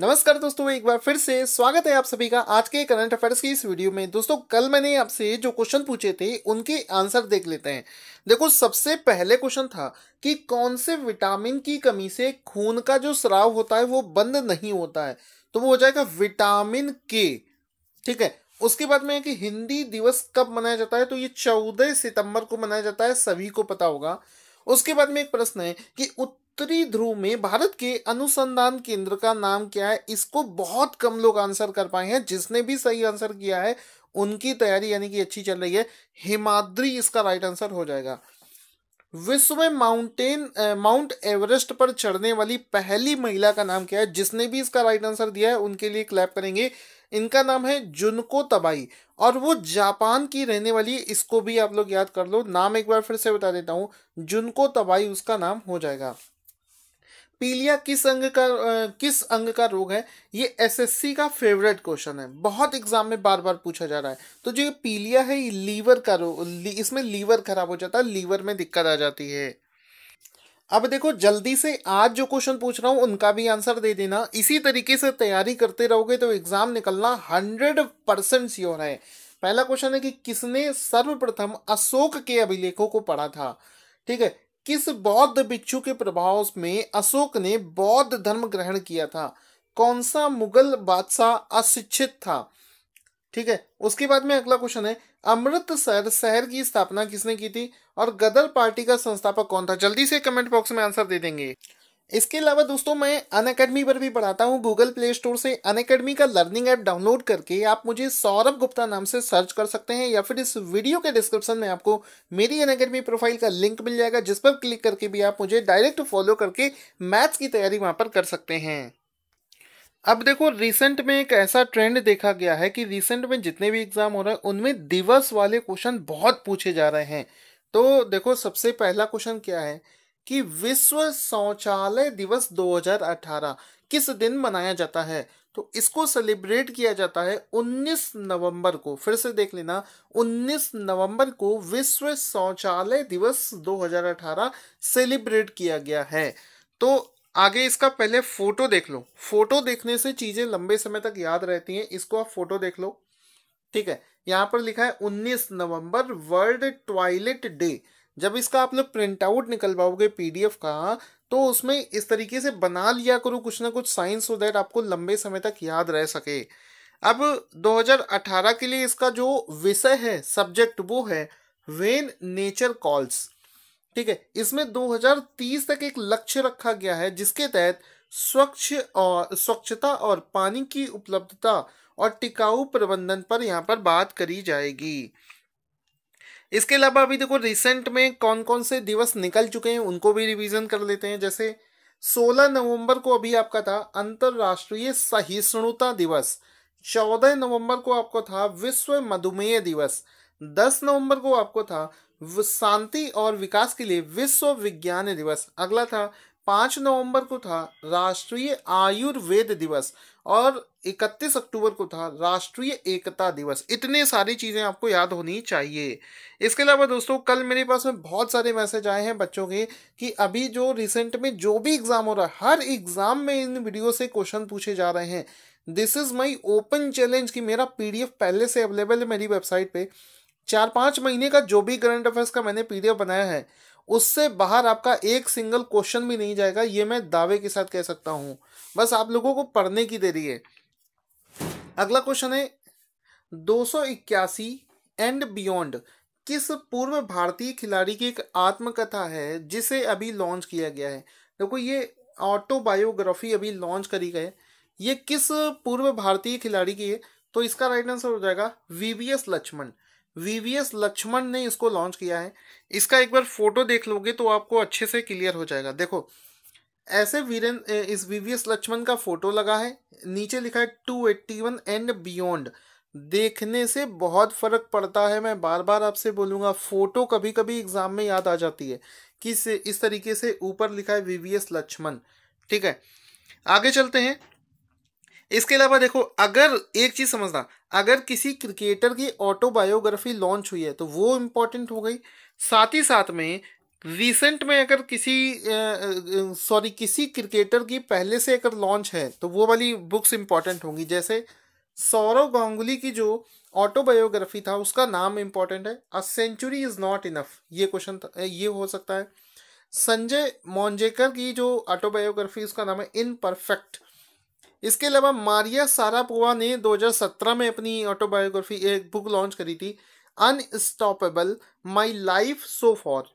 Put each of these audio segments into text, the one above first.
नमस्कार दोस्तों एक बार फिर से स्वागत है आप सभी का आज के करंट अफेयर्स की इस वीडियो में दोस्तों कल मैंने आपसे जो क्वेश्चन पूछे थे उनके आंसर देख लेते हैं देखो सबसे पहले क्वेश्चन था कि कौन से विटामिन की कमी से खून का जो स्राव होता है वो बंद नहीं होता है तो वो हो जाएगा विटामिन के ठीक है उसके बाद में कि हिंदी दिवस कब मनाया जाता है तो ये चौदह सितंबर को मनाया जाता है सभी को पता होगा उसके बाद में एक प्रश्न है कि उत्तरी ध्रुव में भारत के अनुसंधान केंद्र का नाम क्या है इसको बहुत कम लोग आंसर कर पाए हैं जिसने भी सही आंसर किया है उनकी तैयारी यानी कि अच्छी चल रही है हिमाद्री इसका राइट आंसर हो जाएगा विश्व में माउंटेन माउंट एवरेस्ट पर चढ़ने वाली पहली महिला का नाम क्या है जिसने भी इसका राइट आंसर दिया है उनके लिए क्लैप करेंगे इनका नाम है जुनको तबाई और वो जापान की रहने वाली है इसको भी आप लोग याद कर लो नाम एक बार फिर से बता देता हूँ जुनको तबाई उसका नाम हो जाएगा पीलिया किस अंग का किस अंग का रोग है ये एसएससी का फेवरेट क्वेश्चन है बहुत एग्जाम में बार बार पूछा जा रहा है तो जो ये पीलिया है ये लीवर का रोग इसमें लीवर खराब हो जाता है लीवर में दिक्कत आ जाती है अब देखो जल्दी से आज जो क्वेश्चन पूछ रहा हूं उनका भी आंसर दे देना इसी तरीके से तैयारी करते रहोगे तो एग्जाम निकलना हंड्रेड परसेंट श्योर है पहला क्वेश्चन है कि किसने सर्वप्रथम अशोक के अभिलेखों को पढ़ा था ठीक है किस बौद्ध भिक्षु के प्रभाव में अशोक ने बौद्ध धर्म ग्रहण किया था कौन सा मुगल बादशाह अशिक्षित था ठीक है उसके बाद में अगला क्वेश्चन है अमृतसर शहर की स्थापना किसने की थी और गदर पार्टी का संस्थापक कौन था जल्दी से कमेंट बॉक्स में आंसर दे देंगे इसके अलावा दोस्तों मैं अन अकेडमी पर भी पढ़ाता हूँ गूगल प्ले स्टोर से अन अकेडमी का लर्निंग ऐप डाउनलोड करके आप मुझे सौरभ गुप्ता नाम से सर्च कर सकते हैं या फिर इस वीडियो के डिस्क्रिप्शन में आपको मेरी अन अकेडमी प्रोफाइल का लिंक मिल जाएगा जिस पर क्लिक करके भी आप मुझे डायरेक्ट फॉलो करके मैथ्स की तैयारी वहाँ पर कर सकते हैं अब देखो रिसेंट में एक ऐसा ट्रेंड देखा गया है कि रिसेंट में जितने भी एग्जाम हो रहे हैं उनमें दिवस वाले क्वेश्चन बहुत पूछे जा रहे हैं तो देखो सबसे पहला क्वेश्चन क्या है कि विश्व शौचालय दिवस 2018 किस दिन मनाया जाता है तो इसको सेलिब्रेट किया जाता है 19 नवंबर को फिर से देख लेना 19 नवंबर को विश्व शौचालय दिवस 2018 सेलिब्रेट किया गया है तो आगे इसका पहले फोटो देख लो फोटो देखने से चीज़ें लंबे समय तक याद रहती हैं इसको आप फोटो देख लो ठीक है यहाँ पर लिखा है 19 नवंबर वर्ल्ड टॉयलेट डे जब इसका आप लोग प्रिंट आउट निकलवाओगे पीडीएफ का तो उसमें इस तरीके से बना लिया करो कुछ ना कुछ साइंस सो दैट आपको लंबे समय तक याद रह सके अब 2018 के लिए इसका जो विषय है सब्जेक्ट वो है वेन नेचर कॉल्स ठीक है इसमें 2030 तक एक लक्ष्य रखा गया है जिसके तहत स्वच्छ और स्वच्छता और पानी की उपलब्धता और टिकाऊ प्रबंधन पर यहाँ पर बात करी जाएगी इसके अलावा अभी देखो रिसेंट में कौन कौन से दिवस निकल चुके हैं उनको भी रिवीजन कर लेते हैं जैसे 16 नवंबर को अभी आपका था अंतर्राष्ट्रीय सहिष्णुता दिवस 14 नवंबर को आपको था विश्व मधुमेह दिवस 10 नवंबर को आपको था शांति और विकास के लिए विश्व विज्ञान दिवस अगला था पाँच नवंबर को था राष्ट्रीय आयुर्वेद दिवस और इकतीस अक्टूबर को था राष्ट्रीय एकता दिवस इतने सारी चीज़ें आपको याद होनी चाहिए इसके अलावा दोस्तों कल मेरे पास में बहुत सारे मैसेज आए हैं बच्चों के कि अभी जो रिसेंट में जो भी एग्ज़ाम हो रहा है हर एग्ज़ाम में इन वीडियो से क्वेश्चन पूछे जा रहे हैं this is my open challenge कि मेरा पी पहले से अवेलेबल है मेरी वेबसाइट पर चार पाँच महीने का जो भी करंट अफेयर्स का मैंने पीडीएफ बनाया है उससे बाहर आपका एक सिंगल क्वेश्चन भी नहीं जाएगा ये मैं दावे के साथ कह सकता हूँ बस आप लोगों को पढ़ने की देरी है अगला क्वेश्चन है दो एंड बियॉन्ड किस पूर्व भारतीय खिलाड़ी की एक आत्मकथा है जिसे अभी लॉन्च किया गया है देखो ये ऑटोबायोग्राफी अभी लॉन्च करी गई ये किस पूर्व भारतीय खिलाड़ी की है तो इसका राइट आंसर हो जाएगा वीवीएस लक्ष्मण वीवीएस लक्ष्मण ने इसको लॉन्च किया है इसका एक बार फोटो देख लोगे तो आपको अच्छे से क्लियर हो जाएगा देखो ऐसे वीरन इस वीवीएस लक्ष्मण का फोटो लगा है नीचे लिखा है two eighty one and beyond देखने से बहुत फर्क पड़ता है मैं बार बार आपसे बोलूंगा फोटो कभी कभी एग्जाम में याद आ जाती है किस इस तरीके से ऊपर लिखा है वीवीएस लक्ष्मण ठीक है आगे चलते हैं इसके अलावा देखो अगर एक चीज़ समझना अगर किसी क्रिकेटर की ऑटोबायोग्राफी लॉन्च हुई है तो वो इम्पोर्टेंट हो गई साथ ही साथ में रिसेंट में अगर किसी सॉरी किसी क्रिकेटर की पहले से अगर लॉन्च है तो वो वाली बुक्स इम्पॉर्टेंट होंगी जैसे सौरव गांगुली की जो ऑटोबायोग्राफी था उसका नाम इम्पॉर्टेंट है a century is not enough ये क्वेश्चन ये हो सकता है संजय मोन्जेकर की जो ऑटोबायोग्राफी उसका नाम है इनपरफेक्ट इसके अलावा मारिया सारापोवा ने 2017 में अपनी ऑटोबायोग्राफी एक बुक लॉन्च करी थी unstoppable my life so far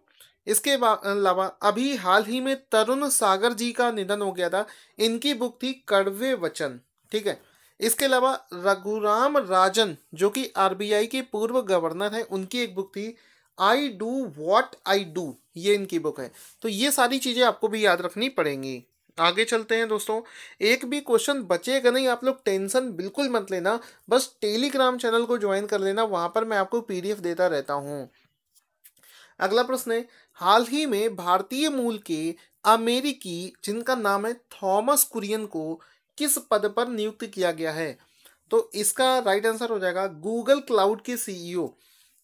इसके अलावा अभी हाल ही में तरुण सागर जी का निधन हो गया था इनकी बुक थी कड़वे वचन ठीक है इसके अलावा रघुराम राजन जो कि आरबीआई के पूर्व गवर्नर हैं उनकी एक बुक थी I do what I do ये इनकी बुक है तो ये सारी चीज़ें आपको भी याद रखनी पड़ेंगी आगे चलते हैं दोस्तों एक भी क्वेश्चन बचेगा नहीं आप लोग टेंशन बिल्कुल मत लेना बस टेलीग्राम चैनल को ज्वाइन कर लेना वहां पर मैं आपको पीडीएफ देता रहता हूँ अगला प्रश्न है हाल ही में भारतीय मूल के अमेरिकी जिनका नाम है थॉमस कुरियन को किस पद पर नियुक्त किया गया है तो इसका राइट आंसर हो जाएगा गूगल क्लाउड के सीईओ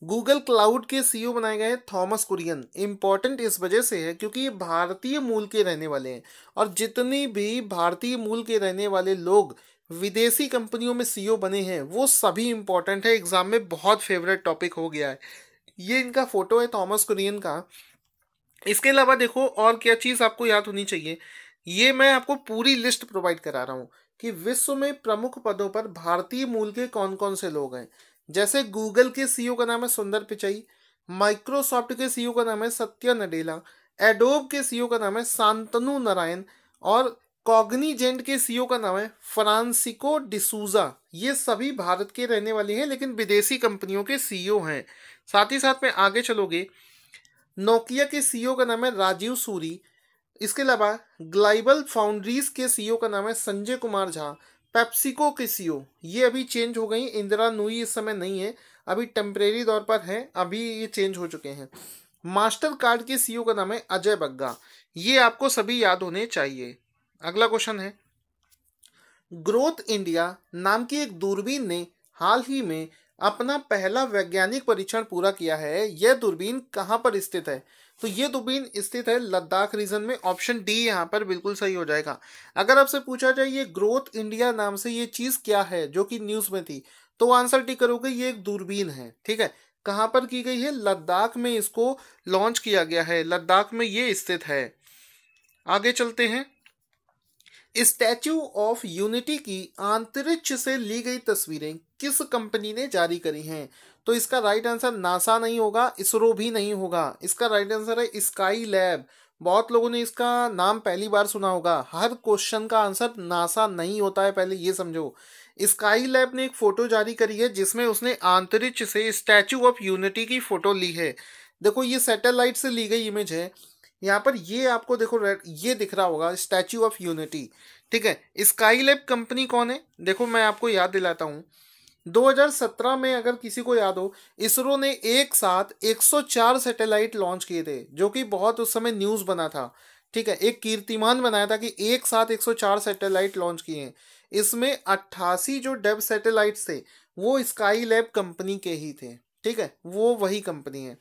गूगल क्लाउड के सीईओ बनाए गए थॉमस कुरियन इम्पॉर्टेंट इस वजह से है क्योंकि ये भारतीय मूल के रहने वाले हैं और जितने भी भारतीय मूल के रहने वाले लोग विदेशी कंपनियों में सीईओ बने हैं वो सभी इम्पॉर्टेंट है एग्जाम में बहुत फेवरेट टॉपिक हो गया है ये इनका फोटो है थॉमस कुरियन का इसके अलावा देखो और क्या चीज़ आपको याद होनी चाहिए ये मैं आपको पूरी लिस्ट प्रोवाइड करा रहा हूँ कि विश्व में प्रमुख पदों पर भारतीय मूल के कौन कौन से लोग हैं जैसे गूगल के सीईओ का नाम है सुंदर पिचई माइक्रोसॉफ्ट के सीईओ का नाम है सत्या नडेला एडोब के सीईओ का नाम है सांतनु नारायण और कॉग्निजेंट के सीईओ का नाम है फ्रांसिको डिसूजा ये सभी भारत के रहने वाले हैं लेकिन विदेशी कंपनियों के सीईओ हैं साथ ही साथ में आगे चलोगे नोकिया के सीईओ का नाम है राजीव सूरी इसके अलावा ग्लाइबल फाउंड्रीज के सीईओ का नाम है संजय कुमार झा पेप्सिको किसियो ये अभी चेंज हो गई इंदिरा नूई इस समय नहीं है अभी टेम्परेरी तौर पर है अभी ये चेंज हो चुके हैं मास्टर कार्ड के सीईओ का नाम है अजय बग्गा ये आपको सभी याद होने चाहिए अगला क्वेश्चन है ग्रोथ इंडिया नाम की एक दूरबीन ने हाल ही में अपना पहला वैज्ञानिक परीक्षण पूरा किया है यह दूरबीन कहाँ पर स्थित है तो ये दूरबीन स्थित है लद्दाख रीजन में ऑप्शन डी यहाँ पर बिल्कुल सही हो जाएगा अगर आपसे पूछा जाए ये ग्रोथ इंडिया नाम से ये चीज क्या है जो कि न्यूज में थी तो आंसर टी करोगे ये एक दूरबीन है ठीक है कहाँ पर की गई है लद्दाख में इसको लॉन्च किया गया है लद्दाख में ये स्थित है आगे चलते हैं स्टैच्यू ऑफ यूनिटी की अंतरिक्ष से ली गई तस्वीरें किस कंपनी ने जारी करी हैं तो इसका राइट आंसर नासा नहीं होगा इसरो भी नहीं होगा इसका राइट आंसर है स्काई लैब बहुत लोगों ने इसका नाम पहली बार सुना होगा हर क्वेश्चन का आंसर नासा नहीं होता है पहले ये समझो स्काई लैब ने एक फ़ोटो जारी करी है जिसमें उसने आंतरिक्ष से स्टैचू ऑफ यूनिटी की फ़ोटो ली है देखो ये सैटेलाइट से ली गई इमेज है यहाँ पर ये आपको देखो रेड ये दिख रहा होगा स्टैचू ऑफ यूनिटी ठीक है स्काई लैब कंपनी कौन है देखो मैं आपको याद दिलाता हूँ 2017 में अगर किसी को याद हो इसरो ने एक साथ 104 सैटेलाइट लॉन्च किए थे जो कि बहुत उस समय न्यूज़ बना था ठीक है एक कीर्तिमान बनाया था कि एक साथ 104 सैटेलाइट लॉन्च किए हैं इसमें अट्ठासी जो डेव सैटेलाइट थे वो स्काई लैब कंपनी के ही थे ठीक है वो वही कंपनी है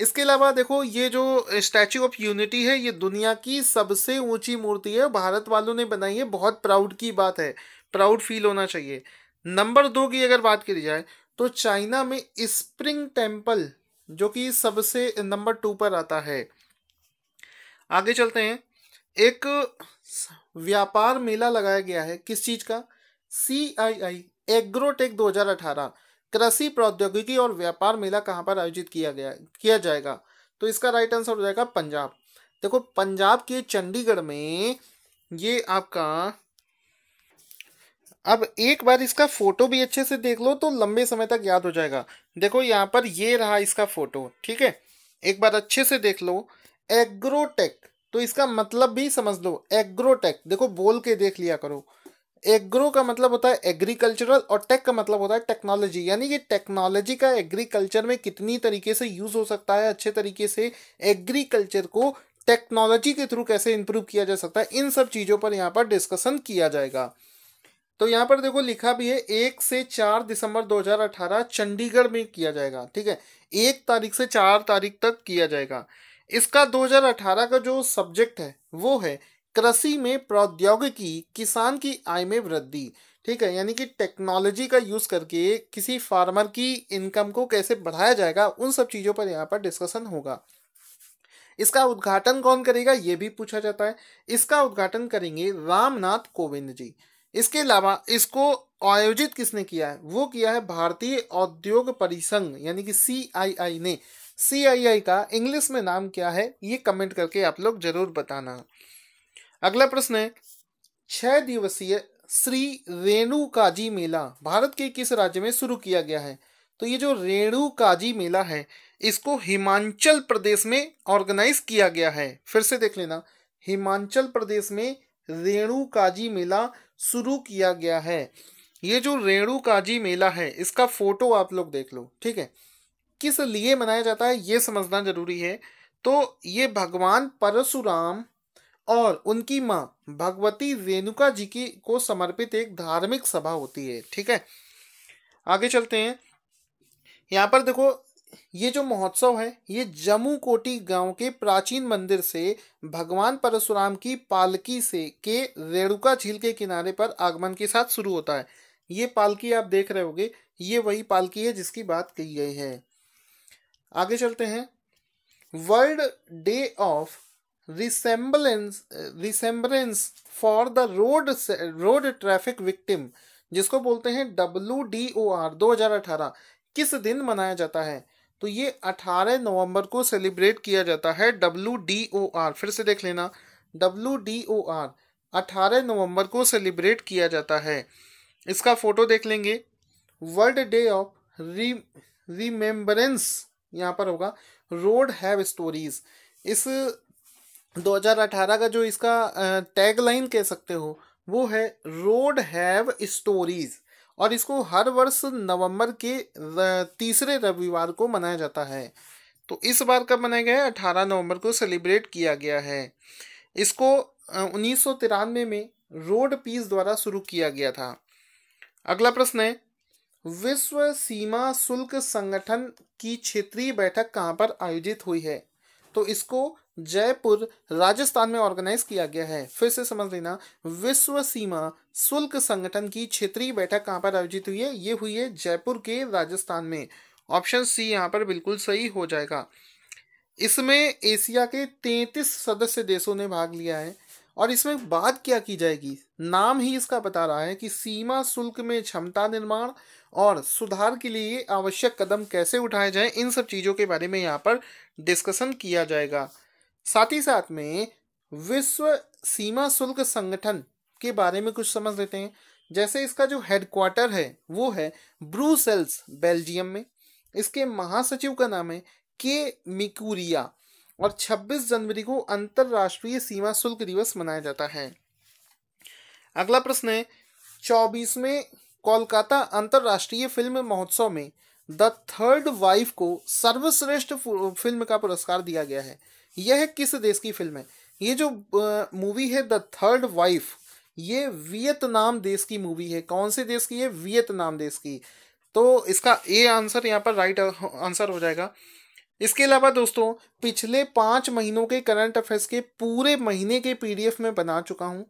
इसके अलावा देखो ये जो स्टैचू ऑफ यूनिटी है ये दुनिया की सबसे ऊंची मूर्ति है भारत वालों ने बनाई है बहुत प्राउड की बात है प्राउड फील होना चाहिए नंबर दो की अगर बात की जाए तो चाइना में स्प्रिंग टेम्पल जो कि सबसे नंबर टू पर आता है आगे चलते हैं एक व्यापार मेला लगाया गया है किस चीज का सी आई आई एग्रोटेक दो हजार अठारह कृषि प्रौद्योगिकी और व्यापार मेला कहाँ पर आयोजित किया गया किया जाएगा तो इसका राइट आंसर हो जाएगा पंजाब देखो पंजाब के चंडीगढ़ में ये आपका अब एक बार इसका फोटो भी अच्छे से देख लो तो लंबे समय तक याद हो जाएगा देखो यहाँ पर ये रहा इसका फोटो ठीक है एक बार अच्छे से देख लो एग्रोटेक तो इसका मतलब भी समझ लो एग्रोटेक देखो बोल के देख लिया करो एग्रो का मतलब होता है एग्रीकल्चरल और टेक का मतलब होता है टेक्नोलॉजी यानी कि टेक्नोलॉजी का एग्रीकल्चर में कितनी तरीके से यूज हो सकता है अच्छे तरीके से एग्रीकल्चर को टेक्नोलॉजी के थ्रू कैसे इंप्रूव किया जा सकता है इन सब चीज़ों पर यहाँ पर डिस्कशन किया जाएगा तो यहाँ पर देखो लिखा भी है एक से चार दिसंबर 2018 चंडीगढ़ में किया जाएगा ठीक है एक तारीख से चार तारीख तक किया जाएगा इसका 2018 का जो सब्जेक्ट है वो है कृषि में प्रौद्योगिकी किसान की आय में वृद्धि ठीक है यानी कि टेक्नोलॉजी का यूज़ करके किसी फार्मर की इनकम को कैसे बढ़ाया जाएगा उन सब चीज़ों पर यहाँ पर डिस्कशन होगा इसका उद्घाटन कौन करेगा ये भी पूछा जाता है इसका उद्घाटन करेंगे रामनाथ कोविंद जी इसके अलावा इसको आयोजित किसने किया है वो किया है भारतीय औद्योग परिसंघ यानी कि सी ने सी का इंग्लिश में नाम क्या है ये कमेंट करके आप लोग जरूर बताना अगला प्रश्न है छह दिवसीय श्री रेणु काजी मेला भारत के किस राज्य में शुरू किया गया है तो ये जो रेणु काजी मेला है इसको हिमाचल प्रदेश में ऑर्गेनाइज किया गया है फिर से देख लेना हिमाचल प्रदेश में रेणु काजी मेला शुरू किया गया है ये जो रेणु काजी मेला है इसका फोटो आप लोग देख लो ठीक है किस लिए मनाया जाता है ये समझना जरूरी है तो ये भगवान परशुराम और उनकी माँ भगवती रेणुका जी की को समर्पित एक धार्मिक सभा होती है ठीक है आगे चलते हैं यहाँ पर देखो ये जो महोत्सव है ये जम्मू कोटी गांव के प्राचीन मंदिर से भगवान परशुराम की पालकी से के रेणुका झील के किनारे पर आगमन के साथ शुरू होता है ये पालकी आप देख रहे होगे ये वही पालकी है जिसकी बात कही गई है आगे चलते हैं world day of resemblance resemblance for the road road traffic victim जिसको बोलते हैं डब्ल्यू डी ओ आर दो हजार अठारह किस दिन मनाया जाता है तो ये 18 नवंबर को सेलिब्रेट किया जाता है डब्ल्यू डी ओ आर फिर से देख लेना डब्ल्यू डी ओ आर अठारह नवंबर को सेलिब्रेट किया जाता है इसका फोटो देख लेंगे world day of re remembrance यहाँ पर होगा रोड हैव स्टोरीज इस 2018 का जो इसका टैगलाइन कह सकते हो वो है रोड हैव स्टोरीज और इसको हर वर्ष नवंबर के तीसरे रविवार को मनाया जाता है तो इस बार कब मनाया गया है अठारह नवंबर को सेलिब्रेट किया गया है इसको उन्नीस में रोड पीस द्वारा शुरू किया गया था अगला प्रश्न है विश्व सीमा शुल्क संगठन की क्षेत्रीय बैठक कहाँ पर आयोजित हुई है तो इसको जयपुर राजस्थान में ऑर्गेनाइज किया गया है फिर से समझ लेना विश्व सीमा शुल्क संगठन की क्षेत्रीय बैठक कहाँ पर आयोजित हुई है ये हुई है जयपुर के राजस्थान में ऑप्शन सी यहाँ पर बिल्कुल सही हो जाएगा इसमें एशिया के तैतीस सदस्य देशों ने भाग लिया है और इसमें बात क्या की जाएगी नाम ही इसका बता रहा है कि सीमा शुल्क में क्षमता निर्माण और सुधार के लिए आवश्यक कदम कैसे उठाए जाएं इन सब चीज़ों के बारे में यहाँ पर डिस्कशन किया जाएगा साथ ही साथ में विश्व सीमा शुल्क संगठन के बारे में कुछ समझ लेते हैं जैसे इसका जो हेडक्वार्टर है वो है ब्रूसेल्स बेल्जियम में इसके महासचिव का नाम है के मिकुरिया और 26 जनवरी को अंतरराष्ट्रीय सीमा शुल्क दिवस मनाया जाता है अगला प्रश्न है चौबीसवें कोलकाता अंतर्राष्ट्रीय फिल्म महोत्सव में द थर्ड वाइफ को सर्वश्रेष्ठ फिल्म का पुरस्कार दिया गया है यह किस देश की फिल्म है ये जो मूवी है द थर्ड वाइफ ये वियतनाम देश की मूवी है कौन से देश की है वियतनाम देश की तो इसका ए आंसर यहाँ पर राइट आंसर हो जाएगा इसके अलावा दोस्तों पिछले पाँच महीनों के करंट अफेयर्स के पूरे महीने के पीडीएफ में बना चुका हूँ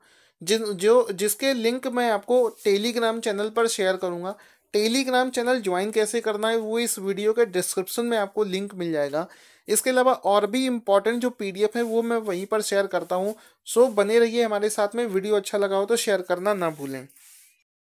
जिन जो जिसके लिंक मैं आपको टेलीग्राम चैनल पर शेयर करूँगा टेलीग्राम चैनल ज्वाइन कैसे करना है वो इस वीडियो के डिस्क्रिप्शन में आपको लिंक मिल जाएगा इसके अलावा और भी इंपॉर्टेंट जो पीडीएफ है वो मैं वहीं पर शेयर करता हूँ सो बने रहिए हमारे साथ में वीडियो अच्छा लगा हो तो शेयर करना ना भूलें